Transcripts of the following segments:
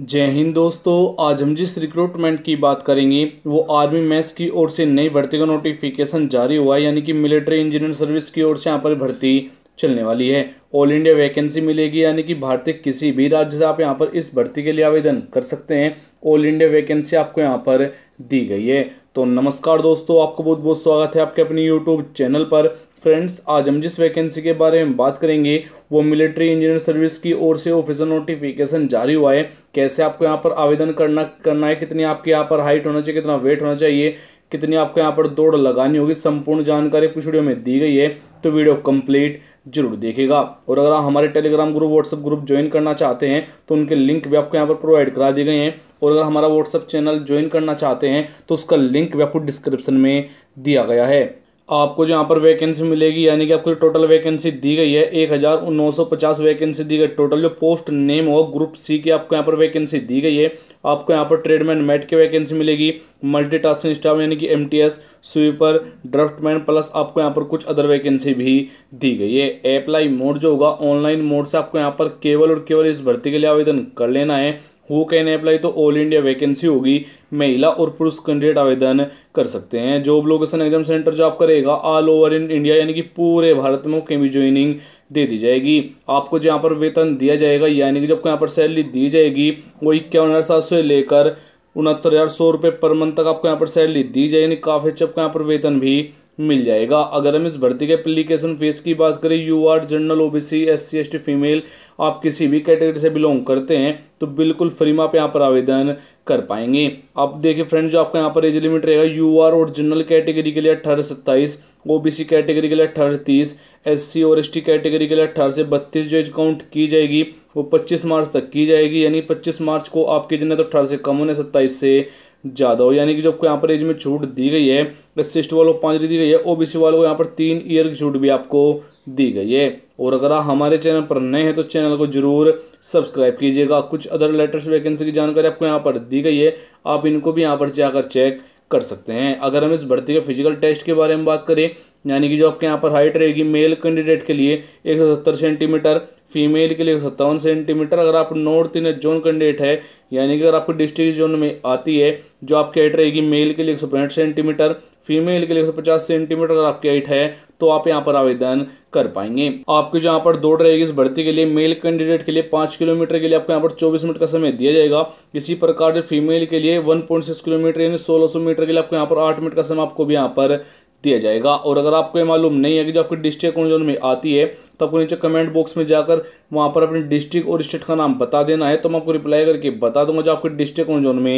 जय हिंद दोस्तों आज हम जिस रिक्रूटमेंट की बात करेंगे वो आर्मी मैस की ओर से नई भर्ती का नोटिफिकेशन जारी हुआ है यानी कि मिलिट्री इंजीनियर सर्विस की ओर से यहाँ पर भर्ती चलने वाली है ऑल इंडिया वैकेंसी मिलेगी यानी कि भारतीय किसी भी राज्य से आप यहाँ पर इस भर्ती के लिए आवेदन कर सकते हैं ऑल इंडिया वैकेंसी आपको यहाँ पर दी गई है तो नमस्कार दोस्तों आपको बहुत बहुत स्वागत है आपके अपने यूट्यूब चैनल पर फ्रेंड्स आज हम जिस वैकेंसी के बारे में बात करेंगे वो मिलिट्री इंजीनियर सर्विस की ओर से ऑफिसर नोटिफिकेशन जारी हुआ है कैसे आपको यहाँ पर आवेदन करना करना है कितनी आपके यहाँ पर हाइट होना चाहिए कितना वेट होना चाहिए कितनी आपको यहाँ पर दौड़ लगानी होगी संपूर्ण जानकारी कुछ वीडियो में दी गई है तो वीडियो कंप्लीट जरूर देखेगा और अगर आप हमारे Telegram group WhatsApp group join करना चाहते हैं तो उनके लिंक भी आपको यहाँ पर प्रोवाइड करा दिए गए हैं और अगर हमारा व्हाट्सअप चैनल ज्वाइन करना चाहते हैं तो उसका लिंक भी आपको डिस्क्रिप्शन में दिया गया है आपको जो यहाँ पर वैकेंसी मिलेगी यानी कि आपको जो टोटल वैकेंसी दी गई है एक हज़ार नौ सौ पचास वैकेंसी दी गई टोटल जो पोस्ट नेम हो ग्रुप सी की आपको यहाँ पर वैकेंसी दी गई है आपको यहाँ पर ट्रेडमैन मेट की वैकेंसी मिलेगी मल्टी स्टाफ यानी कि M T S sweeper draftsman plus आपको यहाँ पर कुछ अदर वैकेंसी भी दी गई है अप्लाई मोड जो होगा ऑनलाइन मोड से आपको यहाँ पर केवल और केवल इस भर्ती के लिए आवेदन कर लेना है हु कैन अप्लाई तो ऑल इंडिया वैकेंसी होगी महिला और पुरुष कैंडिडेट आवेदन कर सकते हैं job location exam centre job करेगा ऑल ओवर इन इंडिया यानी कि पूरे भारत में कहीं भी ज्वाइनिंग दे दी जाएगी आपको जहाँ पर वेतन दिया जाएगा यानी कि जब यहाँ पर सैलरी दी जाएगी वो इक्यावन हज़ार सात लेकर उनहत्तर हज़ार सौ रुपये पर मंथ तक आपको यहाँ पर सैलरी दी जाएगी काफ़ी अच्छा का यहाँ पर वेतन भी मिल जाएगा अगर हम इस भर्ती के एप्लीकेशन फीस की बात करें U R general O B C S C S T female आप किसी भी कैटेगरी से बिलोंग करते हैं तो बिल्कुल फ्री में आप यहाँ पर आवेदन कर पाएंगे आप देखिए फ्रेंड जो आपका यहाँ पर एज लिमिट रहेगा यू आर और जनरल कैटेगरी के लिए अट्ठारह सत्ताईस ओ बी सी कैटेगरी के लिए अट्ठारह तीस एस सी और एस टी कैटेगरी के लिए अट्ठारह से बत्तीस जो एज काउंट की जाएगी वो पच्चीस मार्च तक की जाएगी यानी पच्चीस मार्च को आपके जिन्हें तो अट्ठारह से कम होने सत्ताईस से ज़्यादा हो यानी कि जो आपको यहाँ पर एज में छूट दी गई है एस वालों को पाँच दी गई है ओबीसी वालों को यहाँ पर तीन ईयर की छूट भी आपको दी गई है और अगर आप हमारे चैनल पर नए हैं तो चैनल को जरूर सब्सक्राइब कीजिएगा कुछ अदर लेटर्स वैकेंसी की जानकारी आपको यहाँ पर दी गई है आप इनको भी यहाँ पर जाकर चेक कर सकते हैं अगर हम इस भर्ती के फिजिकल टेस्ट के बारे में बात करें यानी कि जो आपके यहाँ पर हाइट रहेगी मेल कैंडिडेट के लिए एक सौ सत्तर सेंटीमीटर फीमेल के लिए एक सौ सत्तावन सेंटीमीटर अगर आप नॉर्थ इन जोन कैंडिडेट है यानी कि अगर आपको डिस्ट्रिक्ट जोन में आती है जो आपकी हाइट रहेगी मेल के लिए एक सौ पैंठ सेंटीमीटर फीमेल के लिए एक सौ पचास सेंटीमीटर अगर आपकी हाइट है तो आप यहाँ पर आवेदन कर पाएंगे आपकी जो यहाँ पर दौड़ रहेगी इस भर्ती के लिए मेल कैंडिडेट के लिए पाँच किलोमीटर के लिए आपको यहाँ पर चौबीस मिनट का समय दिया जाएगा इसी प्रकार जो फीमेल के लिए वन पॉइंट सिक्स किलोमीटर यानी सोलह सौ मीटर के लिए आपको यहाँ पर आठ मिनट का समय आपको भी यहाँ पर दिया जाएगा और अगर आपको ये मालूम नहीं है कि जो आपकी डिस्ट्रिक्ट कौन जोन में आती है तो आपको नीचे कमेंट बॉक्स में जाकर वहाँ पर अपने डिस्ट्रिक्ट और स्टेट का नाम बता देना है तो मैं आपको रिप्लाई करके बता दूंगा जो आपके डिस्ट्रिक्ट कौन जोन में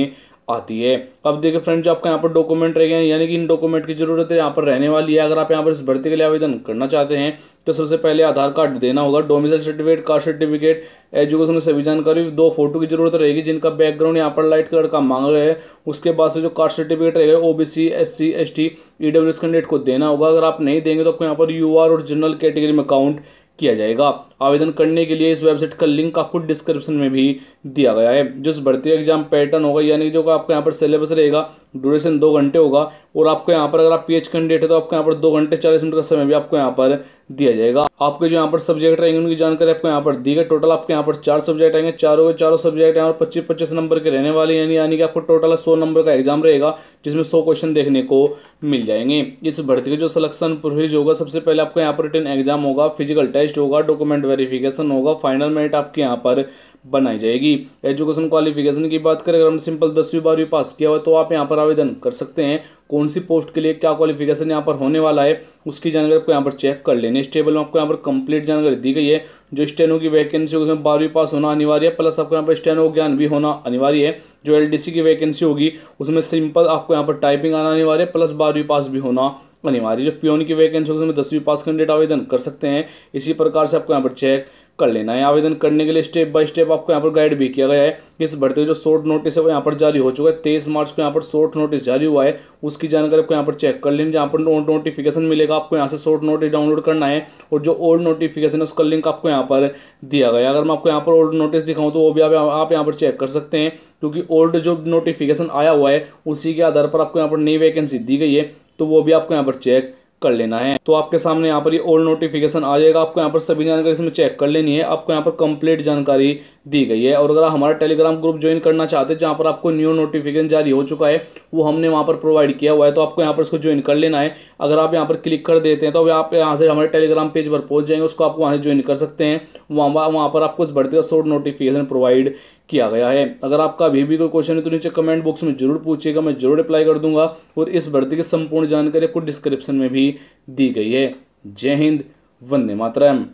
आती है अब देखिए फ्रेंड जो आपका यहाँ पर डॉक्यूमेंट रह गए हैं यानी कि इन डॉक्यूमेंट की ज़रूरत है यहाँ पर रहने वाली है अगर आप यहाँ पर इस भर्ती के लिए आवेदन करना चाहते हैं तो सबसे पहले आधार कार्ड देना होगा domicile certificate caste certificate education सभी जानकारी दो फोटो की जरूरत रहेगी जिनका बैकग्राउंड यहाँ पर लाइट कलर का मांगा गया है उसके बाद से जो कास्ट सर्टिफिकेट रहेगा O B C S C S T E W S candidate को देना होगा अगर आप नहीं देंगे तो आपको यहाँ पर यू आर और जनरल कैटेगरी में काउंट किया जाएगा आवेदन करने के लिए इस वेबसाइट का लिंक आपको डिस्क्रिप्शन में भी दिया गया है जो भर्ती एग्जाम पैटर्न होगा यानी जो आपका यहाँ पर सिलेबस रहेगा ड्यूरेशन दो घंटे होगा और आपको यहाँ पर अगर आप पी कैंडिडेट है तो आपको यहाँ पर दो घंटे चालीस मिनट का समय भी आपको यहाँ पर दिया जाएगा आपके जो यहाँ पर सब्जेक्ट रहेंगे उनकी जानकारी आपको यहाँ पर दी गई टोटल आपके यहाँ पर चार सब्जेक्ट आएंगे चारों के चारों सब्जेक्ट यहाँ पर पच्चीस पच्चीस नंबर के रहने वाले यानी यानी कि आपको टोटल सौ नंबर का एग्जाम रहेगा जिसमें सौ क्वेश्चन देखने को मिल जाएंगे इस भर्ती का जो सलेक्शन प्रोसीज होगा सबसे पहले आपको यहाँ पर रिटर्न एग्जाम होगा फिजिकल टेस्ट होगा डॉक्यूमेंट वेरिफिकेशन होगा फाइनल मेरिट आपके यहाँ पर बनाई जाएगी एजुकेशन क्वालिफिकेशन की बात करें अगर हम सिंपल दसवीं बारहवीं पास किया हुआ तो आप यहाँ पर आवेदन कर सकते हैं कौन सी पोस्ट के लिए क्या क्वालिफिकेशन यहाँ पर होने वाला है उसकी जानकारी आपको यहाँ पर चेक कर लेने इस टेबल में आपको यहाँ पर कंप्लीट जानकारी दी गई है जो स्टेनो की वैकेंसी होगी उसमें बारहवीं पास होना अनिवार्य है प्लस आपको यहाँ पर स्टेनो ज्ञान भी होना अनिवार्य है जो एल की वैकेंसी होगी उसमें सिंपल आपको यहाँ पर टाइपिंग आना अनिवार्य है प्लस बारहवीं पास भी होना अनिवार्य जो पियोन की वैकेंसी होगी उसमें दसवीं पास कैंडिडेट आवेदन कर सकते हैं इसी प्रकार से आपको यहाँ पर चेक कर लेना है आवेदन करने के लिए स्टेप बाय स्टेप आपको यहाँ पर गाइड भी किया गया है इस भर्ती का जो शॉर्ट नोटिस है वो यहाँ पर जारी हो चुका है तेईस मार्च को यहाँ पर शॉर्ट नोटिस जारी हुआ है उसकी जानकारी आपको यहाँ पर चेक कर लेनी जहाँ पर नोटिफिकेशन मिलेगा आपको यहाँ से शॉर्ट नोटिस डाउनलोड करना है और जो ओल्ड नोटिफिकेशन है उसका लिंक आपको यहाँ पर दिया गया अगर मैं आपको यहाँ पर ओल्ड नोटिस दिखाऊँ तो वो भी आप यहाँ पर चेक कर सकते हैं क्योंकि ओल्ड जो नोटिफिकेशन आया हुआ है उसी के आधार पर आपको यहाँ पर नई वैकेंसी दी गई है तो वो भी आपको यहाँ पर चेक कर लेना है तो आपके सामने यहाँ पर ये ओल्ड नोटिफिकेशन आ जाएगा आपको यहाँ पर सभी जानकारी इसमें चेक कर लेनी है आपको यहाँ पर कंप्लीट जानकारी दी गई है और अगर हमारा टेलीग्राम ग्रुप ज्वाइन करना चाहते हैं जहाँ पर आपको न्यू नोटिफिकेशन जारी हो चुका है वो हमने वहाँ पर प्रोवाइड किया हुआ है तो आपको यहाँ पर इसको ज्वाइन कर लेना है अगर आप यहाँ पर क्लिक कर देते हैं तो आप यहाँ से हमारे टेलीग्राम पेज पर पहुँच जाएंगे उसको आप वहाँ से ज्वाइन कर सकते हैं वहाँ वहाँ पर आपको इस बढ़ते का नोटिफिकेशन प्रोवाइड किया गया है अगर आपका अभी भी कोई क्वेश्चन है तो नीचे कमेंट बॉक्स में जरूर पूछिएगा मैं जरूर रिप्लाई कर दूंगा और इस भर्ती की संपूर्ण जानकारी आपको डिस्क्रिप्शन में भी दी गई है जय हिंद वंदे मातरम